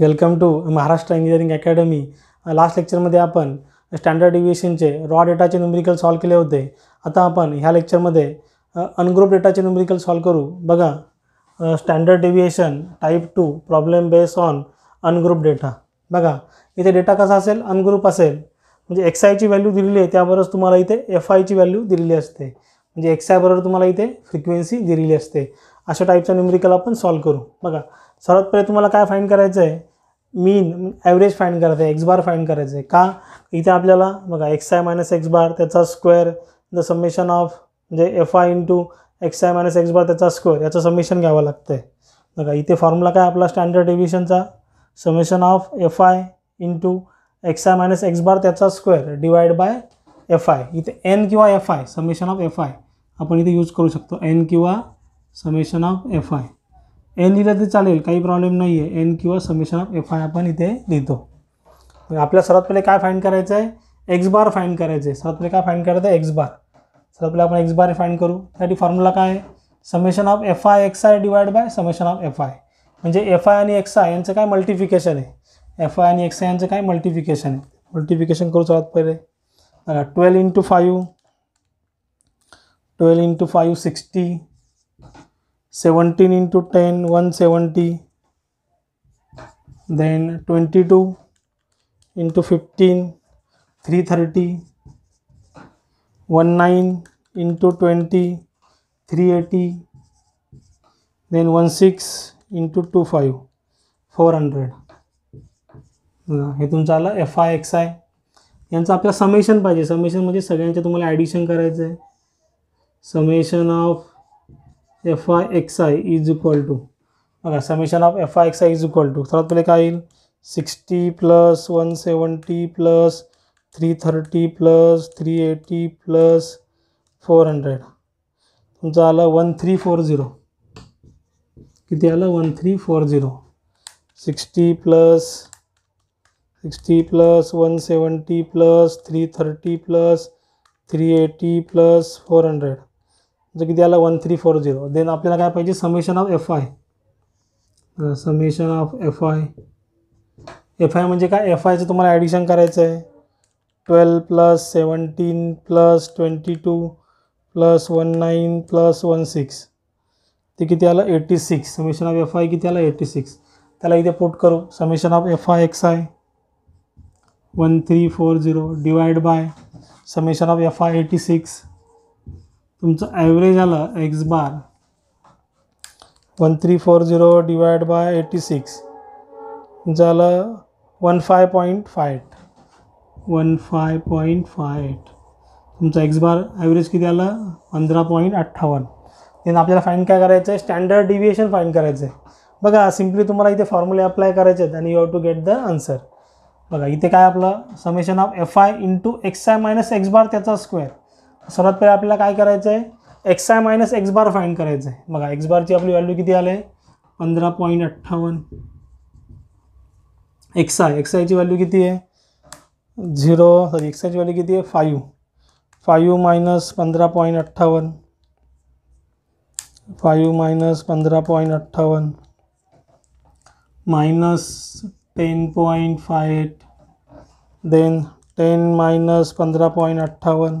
welcome to Maharashtra engineering academy last लेक्चरमध्ये आपण standard डिव्हिएशनचे रॉ डेटाचे न्युमेरिकल सॉल्व केले होते आता आपण ह्या लेक्चरमध्ये अनग्रुप डेटाचे न्युमरिकल सॉल्व करू बघा standard deviation type two problem base on ungroup data बघा इथे डेटा कसा असेल अनग्रुप असेल म्हणजे एक्स आयची व्हॅल्यू दिलेली आहे त्याबरोबरच तुम्हाला इथे एफ आयची व्हॅल्यू दिलेली असते म्हणजे एक्स आयबरोबर तुम्हाला इथे फ्रिक्वेन्सी दिलेली असते अशा टाईपचा न्युमरिकल आपण सॉल्व करू बघा सर्वात पहिले तुम्हाला काय फाईन करायचं आहे मीन ॲव्हरेज फाईन करायचं आहे एक्स बार फाईन करायचं आहे का इथे आपल्याला बघा X I minus X bar त्याचा स्क्वेअर द समेशन ऑफ म्हणजे F I into X I minus X bar त्याचा स्क्वेअर याचं समेशन घ्यावं लागतं आहे बघा इथे फॉर्म्युला काय आपला स्टँडर्ड डिव्हिशनचा summation of F I into X I minus X bar त्याचा square divide by F I इथे एन किंवा F I summation of F I आपण इथे यूज करू शकतो एन किंवा summation of F I N लिहिलं तर चालेल काही प्रॉब्लेम नाही आहे एन किंवा समिशन ऑफ एफ आय आपण इथे लिहितो आपल्या आपल्याला सर्वात पहिले काय फाईंड करायचं आहे एक्स बार फाईंड करायचं आहे सर्वात पहिले काय फाईंड करायचं आहे एक्स बार सर्वात पहिले आपण एक्स बार फाईंड करू त्यासाठी फॉर्म्युला काय आहे summation of F I X I divide by summation of F I म्हणजे एफ आय आणि एक्स आय यांचं काय मल्टिफिकेशन आहे एफ आय आणि एक्स आय यांचं काय मल्टिफिकेशन आहे मल्टिफिकेशन करू सर्वात पहिले twelve into five twelve into five sixty seventeen into ten one seventy then twenty two into fifteen three thirty one nine into twenty three eighty then one six into two five four hundred हे तुमचं आलं F I X I यांचं आपलं summation पाहिजे summation म्हणजे सगळ्यांच्या तुम्हाला addition करायचं आहे summation of F I X I is equal to बघा summation of F I X I is equal to सर्वात पहिले काय येईल sixty plus one seventy plus three thirty plus three eighty plus four hundred तुमचं आलं one three four zero किती आलं one three four zero sixty plus sixty plus one seventy plus three thirty plus three eighty plus four hundred म्हणजे किती आला one three four zero then आपल्याला काय पाहिजे summation of F I summation of F I F I म्हणजे काय F आयचं तुम्हाला ॲडिशन करायचं आहे twelve plus seventeen plus twenty two plus one nine plus one six ते किती आलं eighty six summation of F I किती आलं एटी सिक्स त्याला इथे पोट करू summation of F I X I one three four zero divide by summation of F I eighty six तुमचं average आलं X bar one three four zero divide by eighty six तुमचं आलं one five point five one five point five eight तुमचा X bar average किती आलं पंधरा point अठ्ठावन्न then आपल्याला फाईन काय करायचं आहे स्टँडर्ड डिव्हिएशन फाईन करायचं आहे बघा सिम्पली तुम्हाला इथे फॉर्म्युले अप्लाय करायचे आहेत आणि you have to get the answer बघा इथे काय आपलं summation of F I into X I minus X bar त्याचा स्क्वेअर सर्वात पहिले आपल्याला काय करायचं आहे X I minus X bar find करायचं आहे बघा एक्स बारची आपली व्हॅल्यू किती आले पंधरा पॉईंट अठ्ठावन्न एक्स आय एक्स आयची व्हॅल्यू किती आहे झिरो सॉरी एक्स आयची व्हॅल्यू किती आहे फायू फायू मायनस पंधरा पॉईंट अठ्ठावन्न फायू मायनस पंधरा पॉईंट अठ्ठावन्न minus ten point five eight then ten minus पंधरा पॉईंट अठ्ठावन्न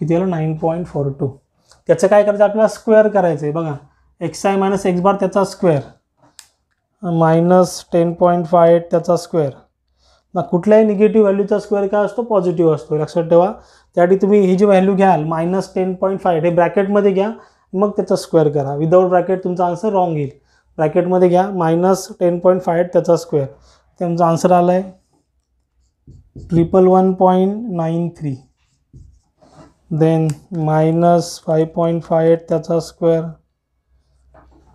किती आलं नाईन पॉईंट फोर टू त्याचं काय करायचं आपल्याला स्क्वेअर करायचं आहे बघा X I minus X bar त्याचा square minus ten point five eight त्याचा स्क्वेअर ना कुठल्याही निगेटिव्ह व्हॅल्यूचा स्क्वेअर काय असतो पॉझिटिव्ह असतो लक्षात ठेवा त्यासाठी तुम्ही ही जी व्हॅल्यू घ्याल मायनस टेन पॉईंट फाय हे ब्रॅकेटमध्ये घ्या मग त्याचा स्क्वेअर करा विदाउट ब्रॅकेट तुमचा आन्सर रॉंग येईल ब्रॅकेटमध्ये घ्या minus ten point five eight त्याचा स्क्वेअर त्यांचा आन्सर आला आहे triple one point nine three then minus five point five eight त्याचा square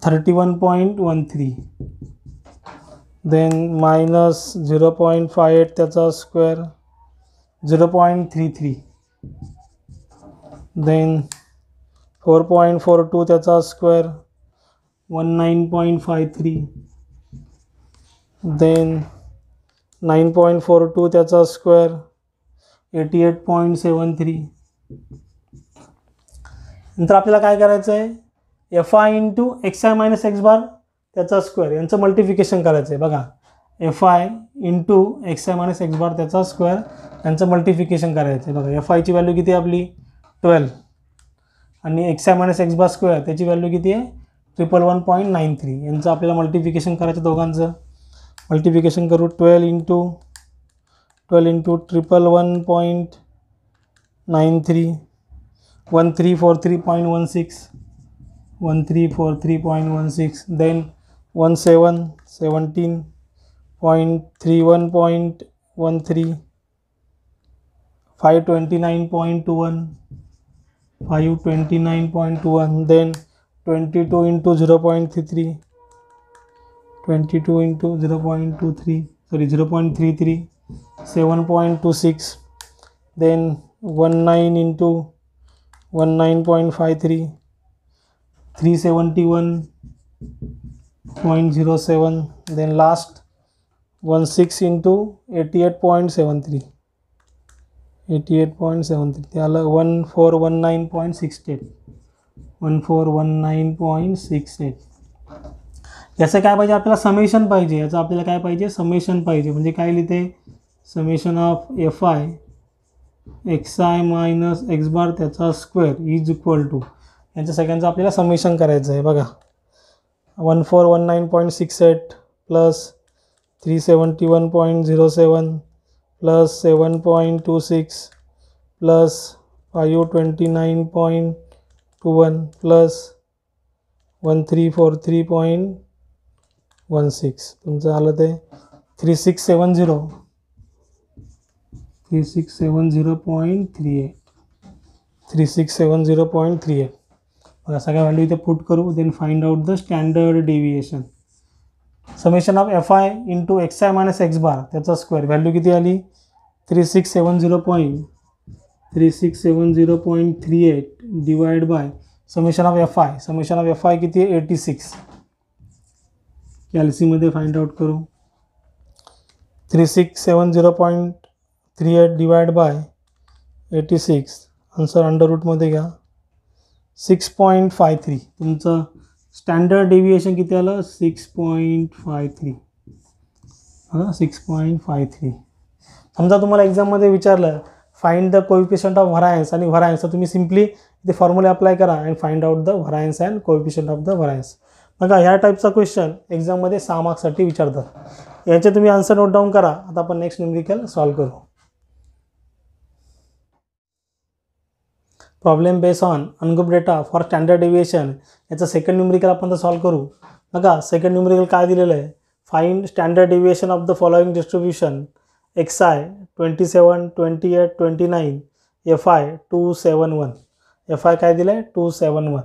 thirty one point one three then minus zero point five eight त्याचा square zero point three three then four point four two त्याचा square one nine point five three then nine point four two त्याचा square eighty eight point seven three नंतर आपल्याला काय करायचं आहे F I into X I minus X bar त्याचा square यांचं multiplication करायचं आहे बघा F I into X I minus X bar त्याचा स्क्वेअर यांचं मल्टिफिकेशन करायचं आहे बघा एफ आयची व्हॅल्यू किती आहे आपली ट्वेल्व आणि X I minus X bar square त्याची व्हॅल्यू किती आहे triple one point nine three यांचं आपल्याला मल्टिफिकेशन करायचं दोघांचं मल्टिफिकेशन करू twelve into twelve into triple one point nine three one three four three point one six one three four three point one six then one seven seventeen point three one point one three five twenty nine point two one five twenty nine point two one then twenty two into zero point three three twenty two into zero point two three sorry zero point three three seven point two six then one nine into one nine point five three three seventy one point zero seven then last one six into eighty eight point seven three eighty eight point seven three त्याला one four one nine point six eight one four one nine point six eight याचं काय पाहिजे आपल्याला summation पाहिजे याचं आपल्याला काय पाहिजे समेशन पाहिजे म्हणजे काय लिहिते of F I X I minus X bar त्याचा स्क्वेअर इज इक्वल टू यांच्या सगळ्यांचं आपल्याला समेशन करायचं आहे बघा one four one nine point six eight plus three seventy one point zero seven plus seven point two six plus five twenty nine point two one plus one three four three point one six तुमचं आलं ते three six seven zero three six seven zero point three eight three six seven zero point three eight बघा सगळ्या value इथे put करू then find out the standard deviation summation of F I into X I minus X bar त्याचा square value किती आली three six seven zero point three six seven zero point three eight divide by summation of F I summation of F I किती आहे eighty six कॅलसीमध्ये find out करू three six seven zero point three eight divide by eighty six answer under रूटमध्ये घ्या six point five three तुमचं standard deviation किती आलं six point five three हां सिक्स पॉईंट फाय थ्री समजा तुम्हाला एक्झाममध्ये विचारलं find the coefficient of variance आणि व्हरायन्स तर तुम्ही सिम्पली इथे फॉर्म्युले अप्लाय करा and find out the variance and coefficient of the variance बघा ह्या टाईपचा क्वेश्चन एक्झाममध्ये सहा मार्क्ससाठी विचारतात याचे तुम्ही आन्सर नोट डाऊन करा आता आपण नेक्स्ट न्यूमेरिकल सॉल्व करू problem base on ungroup data for standard deviation याचा सेकंड न्युमरिकल आपण तर सॉल्व करू बघा सेकंड न्युमरिकल काय दिलेलं आहे find standard deviation of the following distribution X I twenty seven twenty eight twenty nine F I two seven one F I काय दिलं आहे टू सेवन वन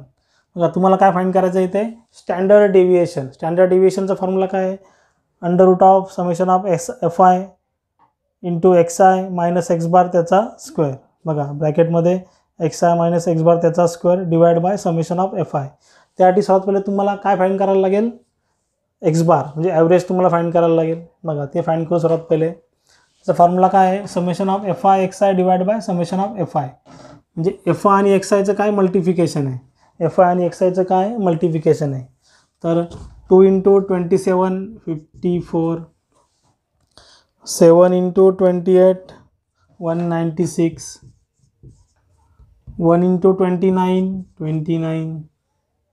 बघा तुम्हाला काय फाईन करायचं इथे स्टँडर्ड डेव्हिएशन स्टँडर्ड डेव्हिएशनचा फॉर्म्युला काय आहे under root of summation of X F I into X I minus X bar त्याचा स्क्वेअर बघा ब्रॅकेटमध्ये X I minus X bar त्याचा square divide by summation of F I त्यासाठी सर्वात पहिले तुम्हाला काय फाईंड करायला लागेल एक्स बार म्हणजे ॲव्हरेज तुम्हाला फाईंड करायला लागेल बघा ते फाईंड करू सर्वात पहिले त्याचा फॉर्म्युला काय आहे summation of F I X I divide by summation of F I म्हणजे एफ आय आणि एक्स आयचं काय मल्टिफिकेशन आहे एफ आय आणि एक्स आयचं काय मल्टिफिकेशन आहे तर two into twenty seven fifty four seven into twenty eight one ninety six one into twenty nine twenty nine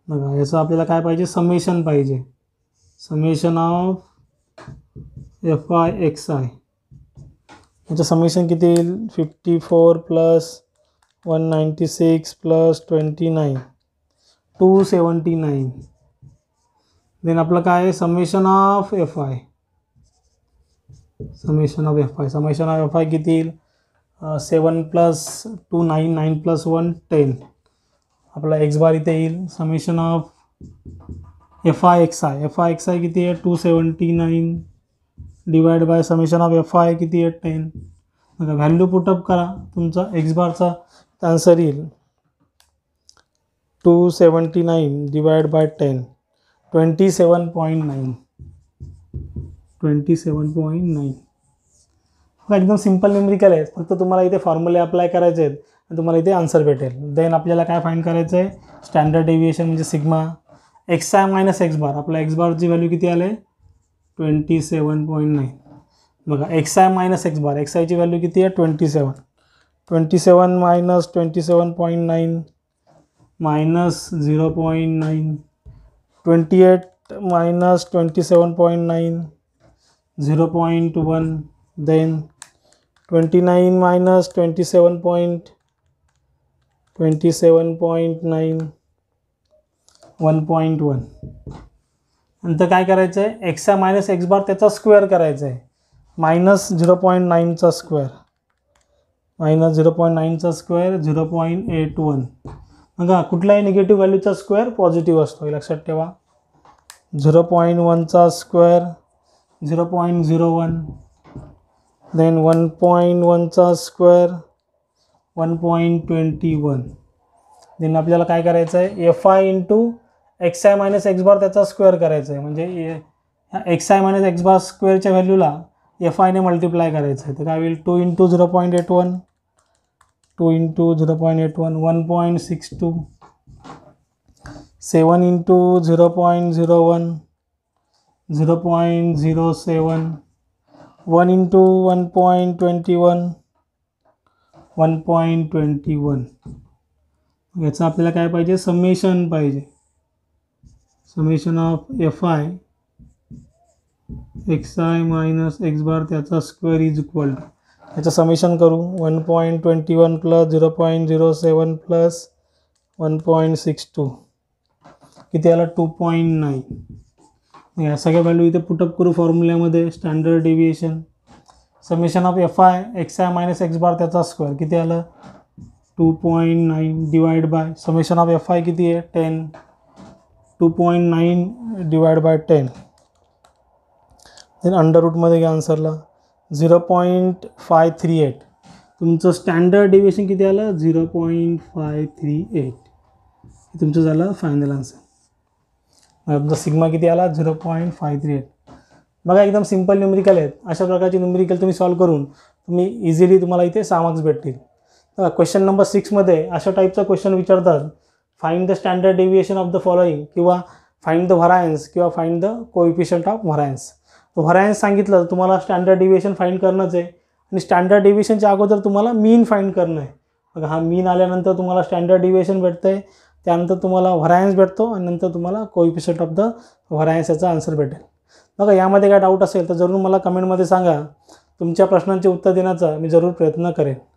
बघा याचं आपल्याला काय पाहिजे समेशन पाहिजे summation of F I X I याचं समेशन किती येईल fifty four plus one ninety six plus twenty nine two seventy nine then आपलं काय आहे summation of F I summation of F I summation of F I किती येईल seven plus two nine nine plus one ten आपला X bar इथे येईल summation of F I X I F I X I किती आहे two seventy nine divide by summation of F I किती आहे ten value put up करा तुमचा x बारचा आन्सर येईल two seventy nine divide by ten twenty seven point nine twenty seven point nine हो, एकदम सिम्पल न्यूमरिकल आहे फक्त तुम्हाला इथे फॉर्म्युले अप्लाय करायचे आहेत आणि तुम्हाला इथे आन्सर भेटेल देन आपल्याला काय फाईंड करायचं म्हणजे आहे स्टँडर्ड डेव्हिएशन म्हणजे sigma X I minus X bar आपल्या एक्स बारची व्हॅल्यू किती आले ट्वेंटी सेवन पॉईंट नाईन बघा X I minus X bar X आयची व्हॅल्यू किती आहे twenty seven twenty seven minus twenty seven point nine minus zero point nine twenty eight minus twenty seven point nine zero point one then twenty nine minus twenty seven point twenty seven point nine one point one नंतर काय करायचं आहे एक्सा minus X bar त्याचा square करायचा आहे minus zero point नाईनचा square minus zero point नाईनचा square zero point eight one बघा कुठलाही निगेटिव्ह व्हॅल्यूचा स्क्वेअर पॉझिटिव्ह असतो लक्षात ठेवा झिरो पॉईंट वनचा square zero point zero one then one point वनचा square one point twenty one then आपल्याला काय करायचं आहे F I into X I minus X bar त्याचा स्क्वेअर करायचा आहे म्हणजे X I minus X bar स्क्वेअरच्या व्हॅल्यूला एफ आयने मल्टिप्लाय करायचं आहे तर काय होईल two into zero point eight one two into zero point eight one one point six two seven into zero point zero one zero point zero seven one into one point twenty one one point twenty one याचं आपल्याला काय पाहिजे summation पाहिजे summation of F I X I minus X bar त्याचा square is equal to याचं summation करू one point twenty one plus zero point zero seven plus one point six two किती आला टू पॉईंट नाईन या सगळ्या value इथे put up करू फॉर्म्युल्यामध्ये standard deviation summation of F I X I minus X bar त्याचा square किती आलं two point nine divide by summation of F I किती आहे ten two point nine divide by ten then under रूटमध्ये घ्या आन्सरला zero point five three eight तुमचं standard deviation किती आलं zero point five three eight तुमचं झालं फायनल आन्सर तुमचा सिग्मा किती आला zero point five three eight बघा एकदम सिम्पल न्युमरिकल आहेत अशा प्रकारची न्युमरिकल तुम्ही सॉल्व करून तुम्ही इझिली तुम्हाला इथे सहा मार्क्स भेटतील क्वेश्चन नंबर सिक्समध्ये अशा टाईपचा क्वेश्चन विचारतात find the standard deviation of the following किंवा फाईंड द व्हरायन्स किंवा find the coefficient of variance variance सांगितलं तर तुम्हाला स्टँडर्ड डेव्हिएशन फाईंड करणंच आहे आणि स्टँडर्ड डेव्हिएशनच्या अगोदर तुम्हाला मीन फाईंड करणं आहे बघा हा मीन आल्यानंतर तुम्हाला स्टँडर्ड डेव्हिएशन भेटतं आहे त्यानंतर तुम्हाला व्हरायन्स भेटतो आणि नंतर तुम्हाला कोइफिशंट ऑफ द व्हरायन्स याचा आन्सर भेटेल बघा यामध्ये काय डाऊट असेल तर जरूर मला कमेंटमध्ये सांगा तुमच्या प्रश्नांचे उत्तर देण्याचा मी जरूर प्रयत्न करेन